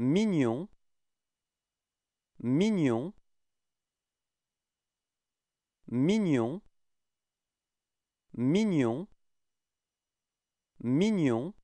mignon mignon mignon mignon mignon